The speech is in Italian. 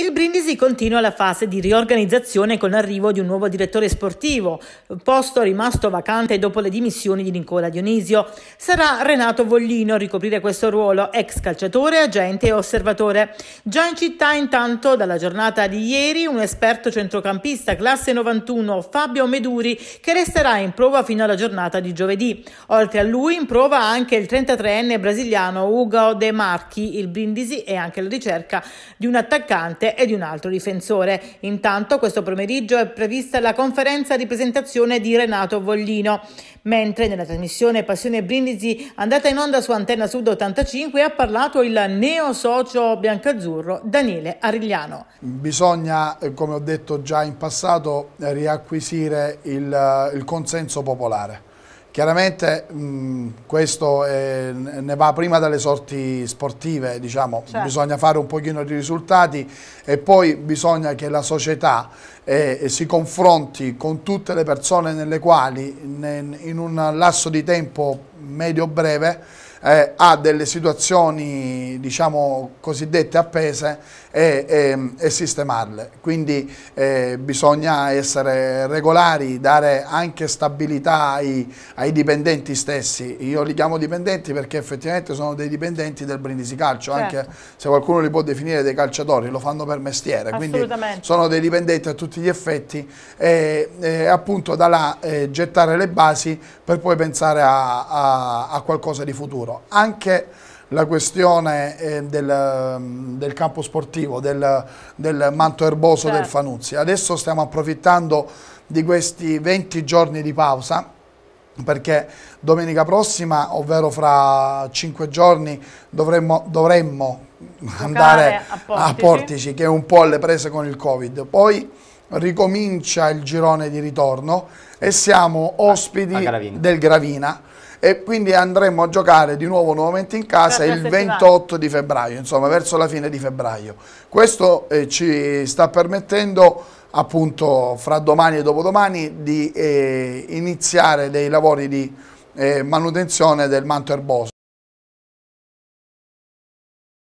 Il Brindisi continua la fase di riorganizzazione con l'arrivo di un nuovo direttore sportivo, posto rimasto vacante dopo le dimissioni di Nicola Dionisio. Sarà Renato Voglino a ricoprire questo ruolo, ex calciatore, agente e osservatore. Già in città intanto, dalla giornata di ieri, un esperto centrocampista classe 91, Fabio Meduri, che resterà in prova fino alla giornata di giovedì. Oltre a lui in prova anche il 33enne brasiliano Ugo De Marchi. Il Brindisi è anche alla ricerca di un attaccante Conte e di un altro difensore. Intanto questo pomeriggio è prevista la conferenza di presentazione di Renato Voglino, mentre nella trasmissione Passione Brindisi andata in onda su Antenna Sud 85 ha parlato il neo socio biancazzurro Daniele Arigliano. Bisogna, eh, come ho detto già in passato, riacquisire il, eh, il consenso popolare Chiaramente mh, questo eh, ne va prima dalle sorti sportive, diciamo. certo. bisogna fare un pochino di risultati e poi bisogna che la società eh, eh si confronti con tutte le persone nelle quali in un lasso di tempo medio-breve eh, a delle situazioni diciamo cosiddette appese e, e, e sistemarle. Quindi eh, bisogna essere regolari, dare anche stabilità ai, ai, dipendenti stessi. Io li chiamo dipendenti perché effettivamente sono dei dipendenti del Brindisi Calcio, certo. anche se qualcuno li può definire dei calciatori, lo fanno per mestiere, quindi sono dei dipendenti a tutti gli effetti e, e appunto da là eh, gettare le basi per poi pensare a, a, a qualcosa di futuro futuro. Anche la questione eh, del, mm, del, campo sportivo, del, del manto erboso certo. del Fanuzzi. Adesso stiamo approfittando di questi 20 giorni di pausa perché domenica prossima, ovvero fra 5 giorni, dovremmo, dovremmo andare a portici. a portici, che è un po' alle prese con il Covid. Poi ricomincia il girone di ritorno e siamo ospiti del Gravina e quindi andremo a giocare di nuovo nuovamente in casa il 28 di febbraio, insomma verso la fine di febbraio. Questo eh, ci sta permettendo appunto fra domani e dopodomani di eh, iniziare dei lavori di eh, manutenzione del manto erboso.